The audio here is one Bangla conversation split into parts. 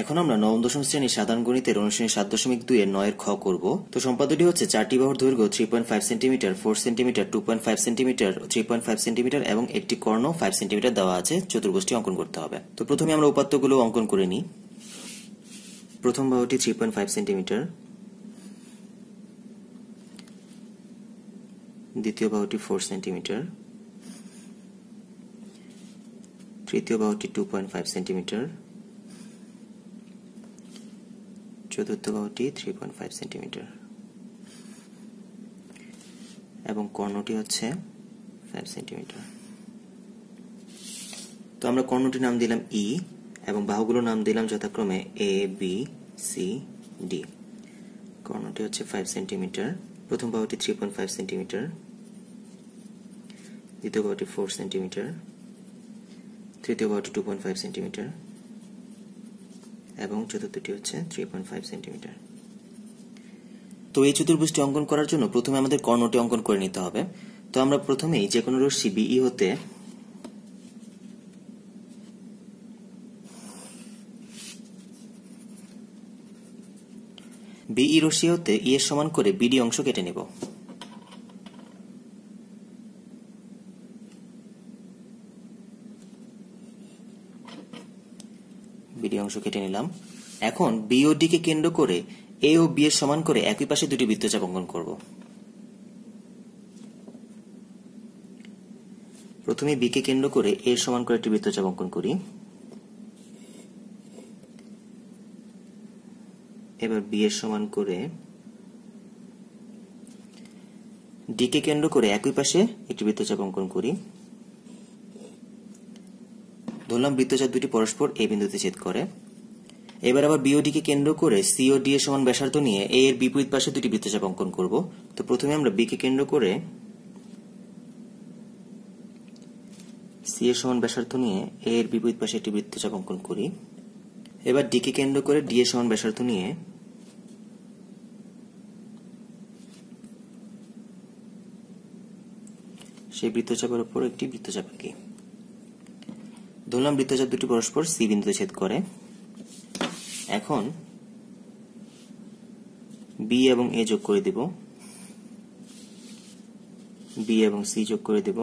এখন আমরা নবম দশম শ্রেণীর সাধারণ গণিতের অনুশীলনী সাত দশমিক দুই এর নয়ের খ করব তো সম্পাদটি হচ্ছে চারটি বাহুর দৈর্ঘ্য three point five centimetre four centimetre two point five centimetre three point five centimetre এবং একটি কর্ণ ফাইভ সেন্টিমিটার দেওয়া আছে চতুর্গোষ্ঠী অঙ্কন করতে হবে তো প্রথমে আমরা উপাত্তগুলো অঙ্কন করে নিই প্রথম বাহুটি থ্রি পয়েন্ট ফাইভ সেন্টিমিটার দ্বিতীয় বাহুটি ফোর সেন্টিমিটার তৃতীয় বাহুটি টু পয়েন্ট ফাইভ সেন্টিমিটার চতুর্থ বাহুটি থ্রি পয়েন্ট ফাইভ সেন্টিমিটার এবং কর্ণটি হচ্ছে ফাইভ সেন্টিমিটার তো আমরা কর্ণটির নাম দিলাম ই e এবং বাহুগুলোর নাম দিলাম যথাক্রমে এ বি সি ডি কর্ণটি হচ্ছে ফাইভ সেন্টিমিটার প্রথম বাহুটি থ্রি পয়েন্ট ফাইভ সেন্টিমিটার দ্বিতীয় বাহুটি ফোর সেন্টিমিটার তৃতীয় বাহুটি টু পয়েন্ট ফাইভ সেন্টিমিটার এবং চতুর্থটি হচ্ছে থ্রি পয়েন্ট ফাইভ সেন্টিমিটার তো এই চতুর্ভুজটি অঙ্কন করার জন্য প্রথমে আমাদের কর্ণটি অঙ্কন করে নিতে হবে তো আমরা প্রথমেই যে কোনো রশ্মি বিই e হতে বিই e রশ্মি হতে ই e এর সমান করে বিডি অংশ কেটে নেব বিডি অংশ কেটে নিলাম এখন বিওডি কে কেন্দ্র করে এ ও বি এর সমান করে একই পাশে দুটি বৃত্তচাপ অঙ্কন করব প্রথমে বি কে কেন্দ্র করে এ সমান করে একটি বৃত্তচাপ অঙ্কন করি এবার বি এর সমান করে ডি কে কেন্দ্র করে একই পাশে একটি বৃত্তচাপ অঙ্কন করি ধরলাম বৃত্তচাপ দুটি পরস্পর এ বিন্দুতে ছেদ করে এবার আবার কে কেন্দ্র করে সিও এর সমান ব্যাসার্ধ নিয়ে এ এর বিপরীত পাশে দুটি বৃত্তচাপ অঙ্কন করব তো প্রথমে আমরা বি কে কেন্দ্র করে সি এর সমান ব্যাসার্ধ নিয়ে এ এর বিপরীত পাশে একটি বৃত্তচাপ অঙ্কন করি এবার ডি কে কেন্দ্র করে ডি এর সমান ব্যাসার্ধ নিয়ে সেই বৃত্তচাপের উপর একটি বৃত্তচাপ আঁকি ধরলাম বৃত্তচাপ দুটি পরস্পর সি বিন্দুতে ছেদ করে এখন বি এবং এ যোগ করে দিব বি এবং সি যোগ করে দেব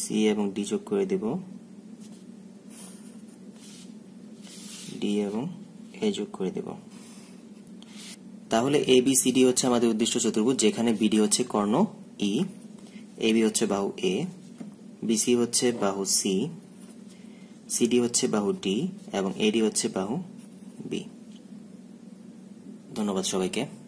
সি এবং ডি যোগ করে দেব ডি এবং এ যোগ করে দেব তাহলে এ বি সি ডি হচ্ছে আমাদের উদ্দিষ্ট চতুর্ভুজ যেখানে বিডি হচ্ছে কর্ণ ই এ বি হচ্ছে বাহু এ বিসি হচ্ছে বাহু সি সিডি হচ্ছে বাহু ডি এবং এডি হচ্ছে বাহু বি ধন্যবাদ সবাইকে